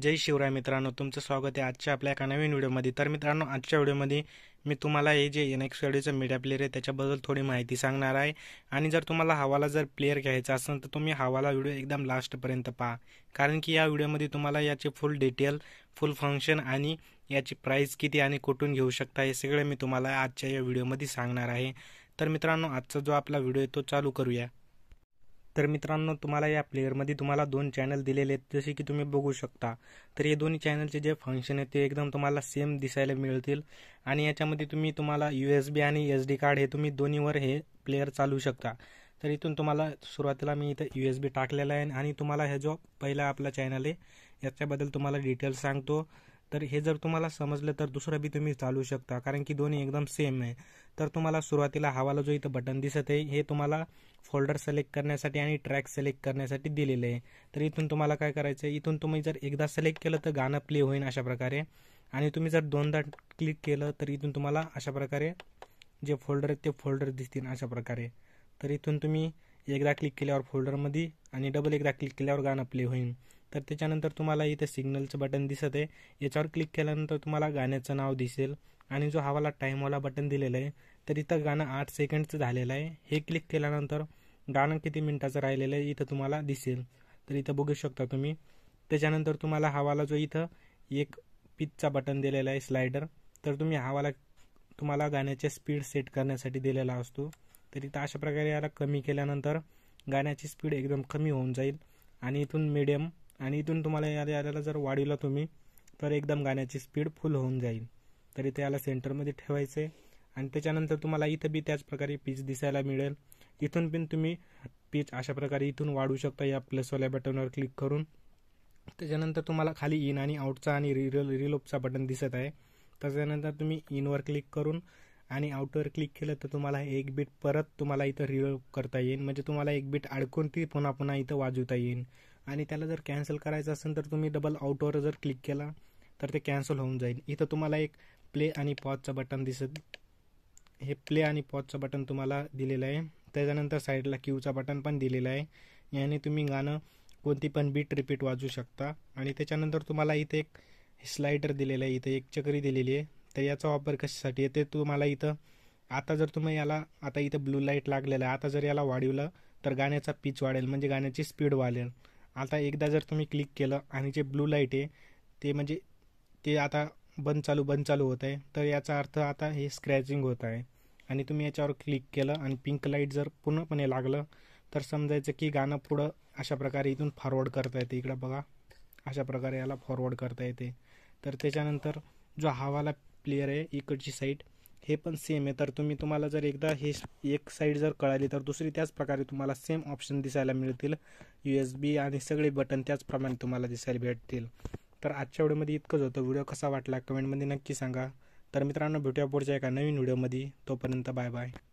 जय शिवराय मित्रांनो तुमचं स्वागत आहे आजच्या आपल्या एका नवीन व्हिडिओमध्ये तर मित्रांनो आजच्या व्हिडिओमध्ये मी तुम्हाला हे जे एन एक्स व्हिडिओचं मीडिया प्लेअर आहे त्याच्याबद्दल थोडी माहिती सांगणार आहे आणि जर तुम्हाला हवाला जर प्लेअर घ्यायचा असेल तर तुम्ही हवाला व्हिडिओ एकदम लास्टपर्यंत पहा कारण की या व्हिडिओमध्ये तुम्हाला याचे फुल डिटेल फुल फंक्शन आणि याची प्राईस किती आणि कुठून घेऊ शकता हे सगळं मी तुम्हाला आजच्या या व्हिडिओमध्ये सांगणार आहे तर मित्रांनो आजचा जो आपला व्हिडिओ आहे तो चालू करूया तर मित्रांनो तुम्हाला या प्लेअरमध्ये तुम्हाला दोन चॅनल दिलेले आहेत जसे की तुम्ही बघू शकता तर हे दोन्ही चॅनलचे जे फंक्शन आहे ते एकदम तुम्हाला सेम दिसायला मिळतील आणि याच्यामध्ये तुम्ही तुम्हाला यू एस बी आणि एस डी कार्ड हे तुम्ही दोन्हीवर हे प्लेअर चालू शकता तर इथून तुम्हाला सुरुवातीला मी इथं यू एस बी टाकलेला आहे आणि तुम्हाला हे जो पहिला आपला चॅनल आहे याच्याबद्दल तुम्हाला डिटेल्स सांगतो तर हे जर तुम्हाला समजलं तर दुसरं बी तुम्ही चालू शकता कारण की दोन्ही एकदम सेम आहे तर तुम्हाला सुरुवातीला हवाला जो इथं बटन दिसत आहे हे तुम्हाला फोल्डर सिलेक्ट करण्यासाठी आणि ट्रॅक सिलेक्ट करण्यासाठी दिलेलं आहे तर इथून तुम्हाला काय करायचं आहे इथून तुम्ही जर एकदा सिलेक्ट केलं तर गाणं प्ले होईल अशा प्रकारे आणि तुम्ही जर दोनदा क्लिक केलं तर इथून तुम्हाला अशा प्रकारे जे फोल्डर आहेत ते फोल्डर दिसतील अशा प्रकारे तर इथून तुम्ही एकदा क्लिक केल्यावर फोल्डरमध्ये आणि डबल एकदा क्लिक केल्यावर गाणं प्ले होईल तर त्याच्यानंतर तुम्हाला इथे सिग्नलचं बटन दिसत आहे याच्यावर क्लिक केल्यानंतर तुम्हाला गाण्याचं नाव दिसेल आणि जो हवाला टाईमवाला बटन दिलेलं आहे तर इथं गाणं आठ सेकंडचं झालेलं आहे हे क्लिक केल्यानंतर गाणं किती मिनिटाचं राहिलेलं आहे इथं तुम्हाला दिसेल तर इथं बघू शकता तुम्ही त्याच्यानंतर तुम्हाला हवाला जो इथं एक पिचचा बटन दिलेला आहे स्लायडर तर तुम्ही हवाला तुम्हाला गाण्याचे स्पीड सेट करण्यासाठी दिलेला असतो तर इथं अशा प्रकारे याला कमी केल्यानंतर गाण्याची स्पीड एकदम कमी होऊन जाईल आणि इथून मिडियम आणि इथून तुम्हाला याला यायला जर वाढवला तुम्ही तर एकदम गाण्याची स्पीड फुल होऊन जाईल तर इथे याला सेंटरमध्ये ठेवायचं आहे आणि त्याच्यानंतर तुम्हाला इथं बी त्याच प्रकारे पीच दिसायला मिळेल इथून पण तुम्ही पीच अशा प्रकारे इथून वाढू शकता या प्लसवाल्या बटनवर क्लिक करून त्याच्यानंतर तुम्हाला खाली इन आणि आउटचा आणि रिल रिलोपचा बटन दिसत आहे त्याच्यानंतर तुम्ही इनवर क्लिक करून आणि आउटवर क्लिक केलं तर तुम्हाला एक बीट परत तुम्हाला इथं रिलोप करता येईल म्हणजे तुम्हाला एक बीट अडकून ती पुन्हा पुन्हा इथं वाजवता येईल आणि त्याला जर कॅन्सल करायचं असेल तर तुम्ही डबल आउटवर जर क्लिक केला तर ते कॅन्सल होऊन जाईल इथं तुम्हाला एक प्ले आणि पॉजचं बटन दिसत हे प्ले आणि पॉजचं बटन तुम्हाला दिलेलं आहे त्याच्यानंतर साईडला क्यूचा बटन पण दिलेलं आहे याने तुम्ही गाणं कोणती पण बीट रिपीट वाजू शकता आणि त्याच्यानंतर तुम्हाला इथे एक स्लायडर दिलेलं आहे इथं एक चक्री दिलेली आहे तर याचा वापर कशासाठी आहे ते तुम्हाला इथं आता जर तुम्ही याला आता इथं ब्लू लाईट लागलेलं आहे आता जर याला वाढवलं तर गाण्याचा पिच वाढेल म्हणजे गाण्याची स्पीड वाढेल आता एकदा जर तुम्ही क्लिक केलं आणि जे ब्लू लाईट आहे ते म्हणजे ते आता बंद चालू बंद चालू होत आहे तर याचा अर्थ आता हे स्क्रॅचिंग होत आहे आणि तुम्ही याच्यावर क्लिक केलं आणि पिंक लाईट जर पूर्णपणे लागलं तर समजायचं की गाणं पुढं अशा प्रकारे इथून फॉरवर्ड करता येते इकडं बघा अशा प्रकारे याला फॉरवर्ड करता येते तर त्याच्यानंतर जो हवाला प्लेअर आहे इकडची साईड हे पण सेम आहे तर तुम्ही तुम्हाला जर एकदा हे एक साईड जर कळाली तर दुसरी त्याच प्रकारे तुम्हाला सेम ऑप्शन दिसायला मिळतील यू एस बी आणि सगळे बटन त्याचप्रमाणे तुम्हाला दिसायला भेटतील तर आजच्या व्हिडिओमध्ये इतकंच होतं व्हिडिओ कसा वाटला कमेंटमध्ये नक्की सांगा तर मित्रांनो भेटूया पुढच्या एका नवीन व्हिडिओमध्ये तोपर्यंत बाय बाय